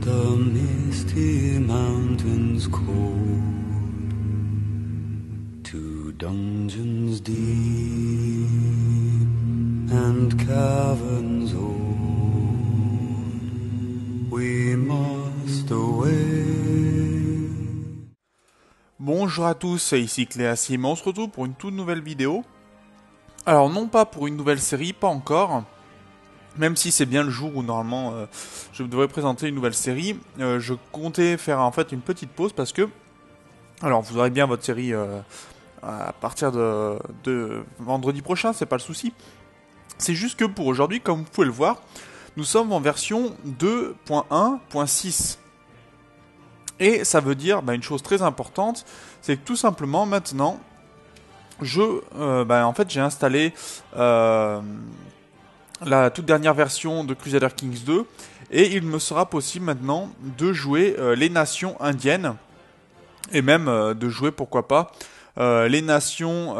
the misty mountains dungeons and caverns we must Bonjour à tous, ici Cléa Simon. on se retrouve pour une toute nouvelle vidéo. Alors non pas pour une nouvelle série, pas encore, même si c'est bien le jour où normalement euh, je devrais présenter une nouvelle série, euh, je comptais faire en fait une petite pause parce que, alors vous aurez bien votre série euh, à partir de, vendredi prochain, c'est pas le souci. C'est juste que pour aujourd'hui, comme vous pouvez le voir, nous sommes en version 2.1.6. Et ça veut dire bah, une chose très importante, c'est que tout simplement maintenant, je, bah, en fait, j'ai installé la toute dernière version de Crusader Kings 2. Et il me sera possible maintenant de jouer euh, les nations indiennes. Et même euh, de jouer, pourquoi pas, euh, les nations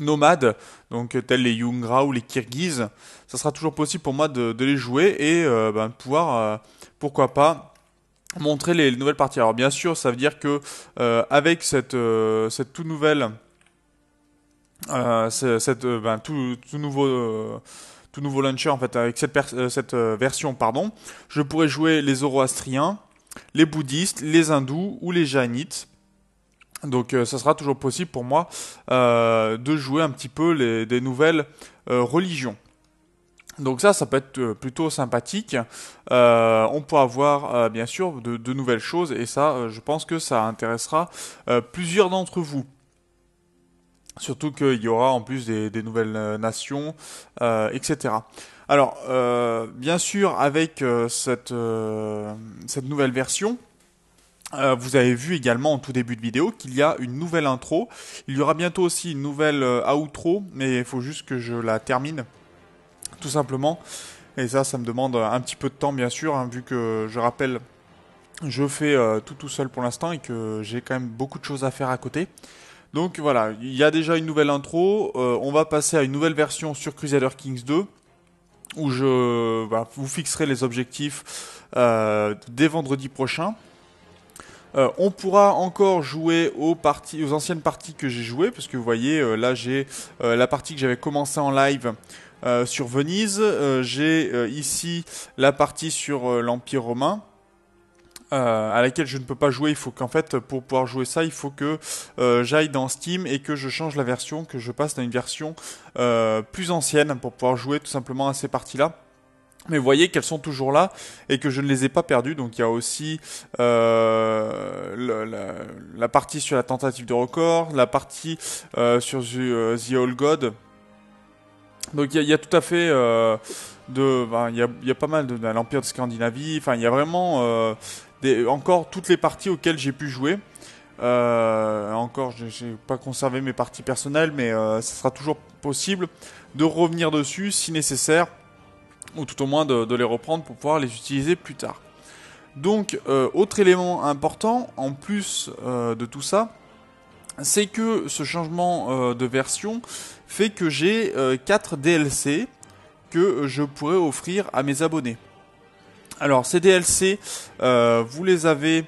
nomades, donc telles les Yungra ou les Kirghizes. Ça sera toujours possible pour moi de, les jouer et ben, pouvoir, pourquoi pas, montrer les, nouvelles parties. Alors bien sûr, ça veut dire que avec cette toute nouvelle euh, cette, euh, ben, tout, nouveau euh, tout nouveau launcher en fait avec cette, cette version pardon, je pourrais jouer les Zoroastriens, les bouddhistes, les hindous ou les jainites. Donc ça sera toujours possible pour moi de jouer un petit peu des nouvelles religions. Donc ça, ça peut être plutôt sympathique. on pourra avoir bien sûr de, nouvelles choses et ça, je pense que ça intéressera plusieurs d'entre vous. Surtout qu'il y aura en plus des, nouvelles euh, nations, euh, etc. Alors, euh, bien sûr, avec cette, nouvelle version, vous avez vu également en tout début de vidéo qu'il y a une nouvelle intro. Il y aura bientôt aussi une nouvelle outro, mais il faut juste que je la termine, tout simplement. Et ça, ça me demande un petit peu de temps, bien sûr, hein, vu que je rappelle, je fais tout tout seul pour l'instant et que j'ai quand même beaucoup de choses à faire à côté. Donc voilà, il y a déjà une nouvelle intro. Euh, on va passer à une nouvelle version sur Crusader Kings 2 où je bah, vous fixerai les objectifs euh, dès vendredi prochain. Euh, on pourra encore jouer aux, parties, aux anciennes parties que j'ai jouées, parce que vous voyez, là j'ai la partie que j'avais commencé en live sur Venise, j'ai ici la partie sur l'Empire romain, euh, à laquelle je ne peux pas jouer. Il faut qu'en fait, pour pouvoir jouer ça, il faut que euh, j'aille dans Steam et que je change la version, que je passe dans une version euh, plus ancienne pour pouvoir jouer tout simplement à ces parties-là. Mais vous voyez qu'elles sont toujours là et que je ne les ai pas perdues. Donc il y a aussi la, partie sur la tentative de record, la partie sur The All God donc il y, a tout à fait euh, de, ben, il y, a, pas mal de, l'Empire de Scandinavie. Enfin, il y a vraiment euh, encore toutes les parties auxquelles j'ai pu jouer. Euh, encore, je n'ai pas conservé mes parties personnelles, mais ça sera toujours possible de revenir dessus si nécessaire, ou tout au moins de les reprendre pour pouvoir les utiliser plus tard. Donc, autre élément important en plus de tout ça, c'est que ce changement euh, de version fait que j'ai 4 euh, DLC que je pourrais offrir à mes abonnés. Alors ces DLC, euh, vous les avez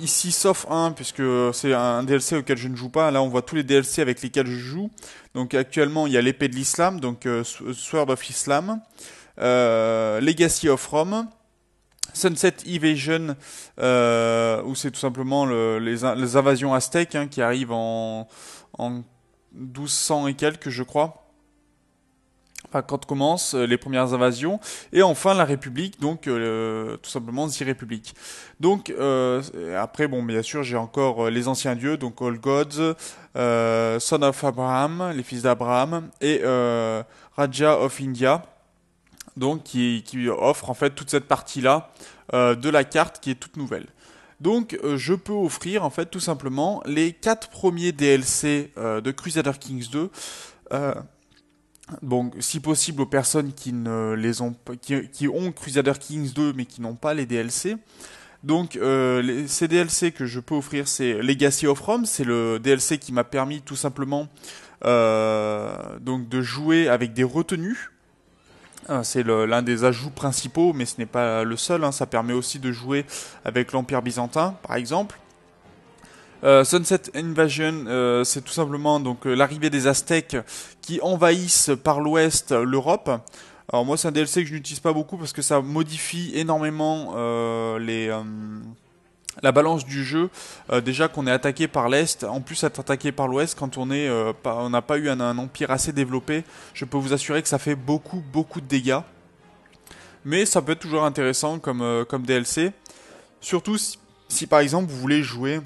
ici, sauf un, puisque c'est un DLC auquel je ne joue pas. Là, on voit tous les DLC avec lesquels je joue. Donc actuellement, il y a l'épée de l'islam, donc Sword of Islam, euh, Legacy of Rome, Sunset Evasion, euh, où c'est tout simplement les, invasions aztèques hein, qui arrivent en, en 1200 et quelques, je crois Enfin, quand commencent euh, les premières invasions, et enfin la République, donc euh, tout simplement The République. Donc après, bon, bien sûr, j'ai encore les anciens dieux, donc All Gods, Son of Abraham, les fils d'Abraham, et Raja of India donc qui, offre en fait toute cette partie-là euh, de la carte qui est toute nouvelle. Donc euh, je peux offrir en fait tout simplement les 4 premiers DLC euh, de Crusader Kings 2. donc si possible aux personnes qui ne les ont qui, qui ont Crusader Kings 2 mais qui n'ont pas les DLC. Donc ces DLC que je peux offrir c'est Legacy of Rome, c'est le DLC qui m'a permis tout simplement donc de jouer avec des retenues Hein, c'est l'un des ajouts principaux, mais ce n'est pas le seul. Hein. Ça permet aussi de jouer avec l'Empire byzantin, par exemple. Euh, Sunset Invasion, euh, c'est tout simplement donc euh, l'arrivée des Aztèques qui envahissent par l'ouest l'Europe. Alors moi, c'est un DLC que je n'utilise pas beaucoup parce que ça modifie énormément les la balance du jeu, euh, déjà qu'on est attaqué par l'Est, en plus être attaqué par l'Ouest, quand on euh, n'a pas eu un, empire assez développé, je peux vous assurer que ça fait beaucoup, beaucoup de dégâts. Mais ça peut être toujours intéressant comme, euh, DLC. Surtout si, par exemple vous voulez jouer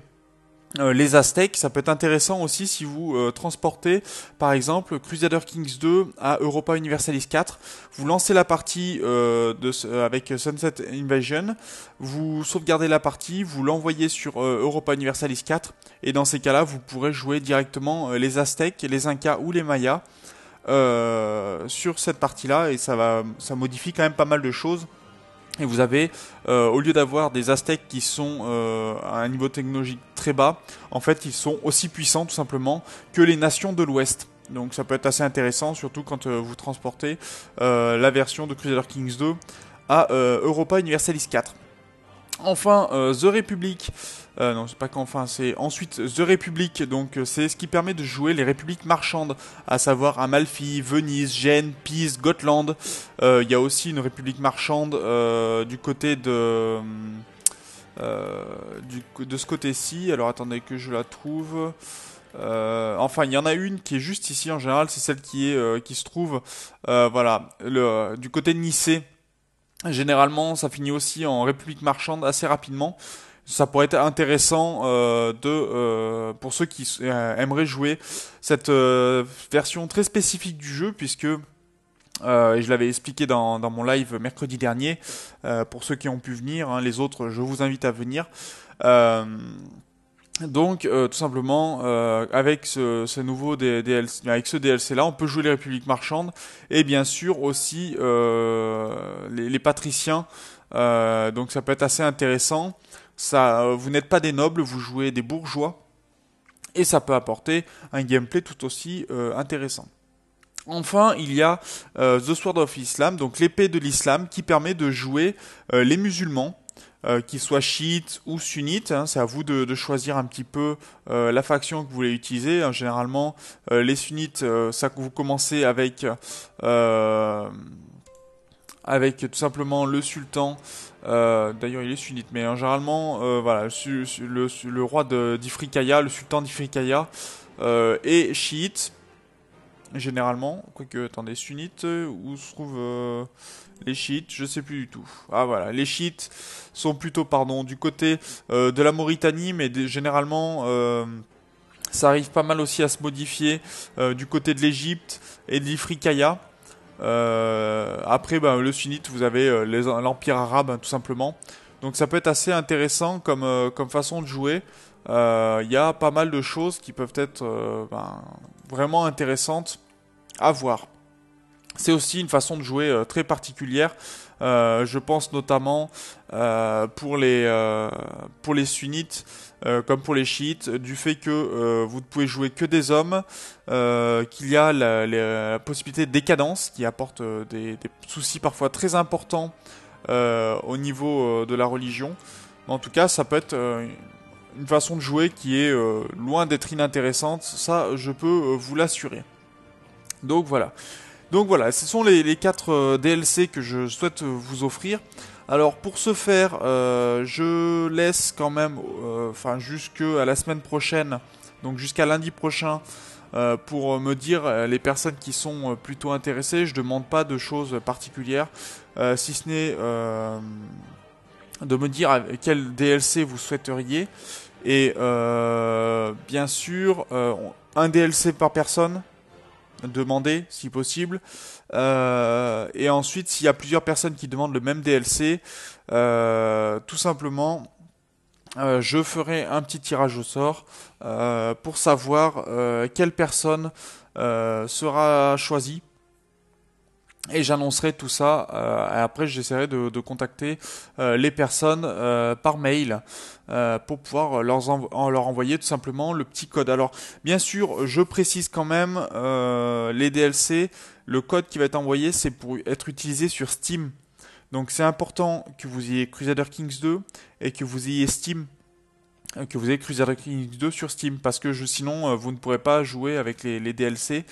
euh, les Aztèques, ça peut être intéressant aussi si vous euh, transportez par exemple Crusader Kings 2 à Europa Universalis 4, vous lancez la partie euh, avec Sunset Invasion, vous sauvegardez la partie, vous l'envoyez sur Europa Universalis 4 et dans ces cas-là vous pourrez jouer directement les Aztèques, les Incas ou les Mayas sur cette partie-là et ça, va, ça modifie quand même pas mal de choses et vous avez, euh, au lieu d'avoir des Aztèques qui sont euh, à un niveau technologique très bas, en fait, ils sont aussi puissants tout simplement que les nations de l'Ouest. Donc ça peut être assez intéressant, surtout quand euh, vous transportez la version de Crusader Kings 2 à Europa Universalis 4. Enfin, euh, The Republic. Euh, non, c'est pas qu'enfin, c'est ensuite The Republic. Donc, euh, c'est ce qui permet de jouer les républiques marchandes, à savoir Amalfi, Venise, Gênes, Pise, Gotland. Il y a aussi une république marchande du côté de. Du, de ce côté-ci. Alors, attendez que je la trouve. enfin, il y en a une qui est juste ici en général, c'est celle qui est qui se trouve voilà le, du côté de Nicée. Généralement, ça finit aussi en République marchande assez rapidement. Ça pourrait être intéressant euh, euh, pour ceux qui euh, aimeraient jouer cette version très spécifique du jeu, puisque je l'avais expliqué dans, mon live mercredi dernier. pour ceux qui ont pu venir, hein, les autres, je vous invite à venir. Donc, euh, tout simplement, euh, avec ce, ce nouveau DLC, avec ce DLC-là, on peut jouer les républiques marchandes et bien sûr aussi euh, les, les, patriciens. donc, ça peut être assez intéressant. vous n'êtes pas des nobles, vous jouez des bourgeois et ça peut apporter un gameplay tout aussi intéressant. Enfin, il y a The Sword of Islam, donc l'épée de l'islam, qui permet de jouer les musulmans euh, qu'ils soient chiites ou sunnites. Hein, c'est à vous de, choisir un petit peu euh, la faction que vous voulez utiliser. Hein, généralement, euh, les sunnites, ça vous commencez avec avec tout simplement le sultan. D'ailleurs, il est sunnite, mais hein, généralement, voilà, le, le roi d'Ifrikaya, le sultan d'Ifrikaya est chiite Généralement, quoique, attendez, sunnites, où se trouvent euh, les chiites Je sais plus du tout. Ah voilà, les chiites sont plutôt, pardon, du côté euh, de la Mauritanie, mais généralement, euh, ça arrive pas mal aussi à se modifier du côté de l'Égypte et de l'Ifrikaya. après, ben, le sunnite, vous avez l'Empire arabe, hein, tout simplement. Donc ça peut être assez intéressant comme, comme façon de jouer il euh, y a pas mal de choses qui peuvent être euh, ben, vraiment intéressantes à voir. C'est aussi une façon de jouer euh, très particulière. je pense notamment pour, les, sunnites comme pour les chiites, du fait que vous ne pouvez jouer que des hommes, qu'il y a la, possibilité de décadence qui apporte des, soucis parfois très importants au niveau de la religion. en tout cas, ça peut être une façon de jouer qui est euh, loin d'être inintéressante, ça je peux euh, vous l'assurer. Donc voilà. Donc voilà, ce sont les, quatre euh, DLC que je souhaite vous offrir. Alors pour ce faire, je laisse quand même, enfin jusqu'à la semaine prochaine, donc jusqu'à lundi prochain, pour me dire les personnes qui sont plutôt intéressées. Je ne demande pas de choses particulières, si ce n'est de me dire quel DLC vous souhaiteriez. Et euh, bien sûr, euh, un DLC par personne, demandé si possible. Euh, et ensuite, s'il y a plusieurs personnes qui demandent le même DLC, tout simplement, je ferai un petit tirage au sort pour savoir quelle personne sera choisie et j'annoncerai tout ça. Euh, après, j'essaierai de, contacter euh, les personnes euh, par mail pour pouvoir leur, leur envoyer tout simplement le petit code. Alors, bien sûr, je précise quand même les DLC. Le code qui va être envoyé, c'est pour être utilisé sur Steam. Donc, c'est important que vous ayez Crusader Kings 2 et que vous ayez Steam que vous ayez Crusader Kings 2 sur Steam parce que sinon euh, vous ne pourrez pas jouer avec les, DLC.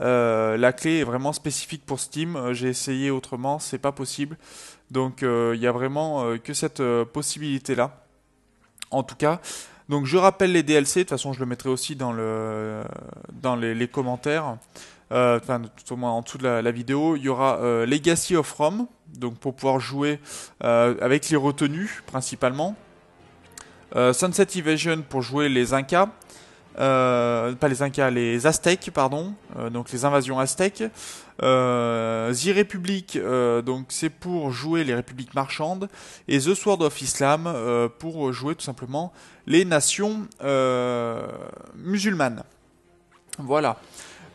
Euh, la clé est vraiment spécifique pour Steam. Euh, j'ai essayé autrement, c'est pas possible. Donc il n'y a vraiment que cette possibilité là. En tout cas, donc je rappelle les DLC. De toute façon, je le mettrai aussi dans le dans les, commentaires. Enfin, tout au moins en dessous de la, la vidéo, il y aura Legacy of Rome, donc pour pouvoir jouer avec les retenues principalement. Euh, Sunset Evasion pour jouer les Incas. Euh, pas les Incas, les Aztèques, pardon, euh, donc les invasions aztèques. Euh, The Republic, donc c'est pour jouer les républiques marchandes, et The Sword of Islam pour jouer tout simplement les nations musulmanes. Voilà.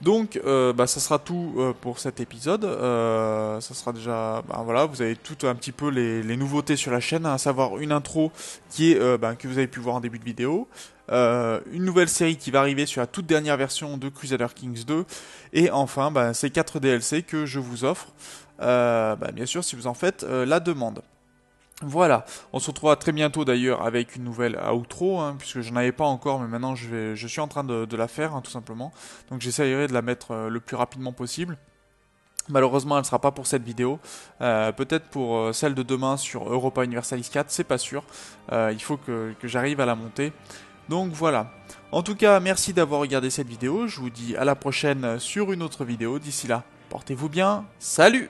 Donc, euh, bah, ça sera tout euh, pour cet épisode. Euh, ça sera déjà, bah, voilà, vous avez tout un petit peu les, nouveautés sur la chaîne, hein, à savoir une intro qui est bah, que vous avez pu voir en début de vidéo, une nouvelle série qui va arriver sur la toute dernière version de Crusader Kings 2, et enfin, bah, ces quatre DLC que je vous offre. Bah, bien sûr, si vous en faites la demande. Voilà, on se retrouve très bientôt d'ailleurs avec une nouvelle outro, hein, puisque je n'en avais pas encore, mais maintenant je, vais, je suis en train de, la faire, hein, tout simplement. Donc j'essayerai de la mettre euh, le plus rapidement possible. Malheureusement, elle ne sera pas pour cette vidéo. Euh, peut-être pour euh, celle de demain sur Europa Universalis 4, c'est pas sûr. il faut que, que j'arrive à la monter. Donc voilà. En tout cas, merci d'avoir regardé cette vidéo. Je vous dis à la prochaine sur une autre vidéo. D'ici là, portez-vous bien. Salut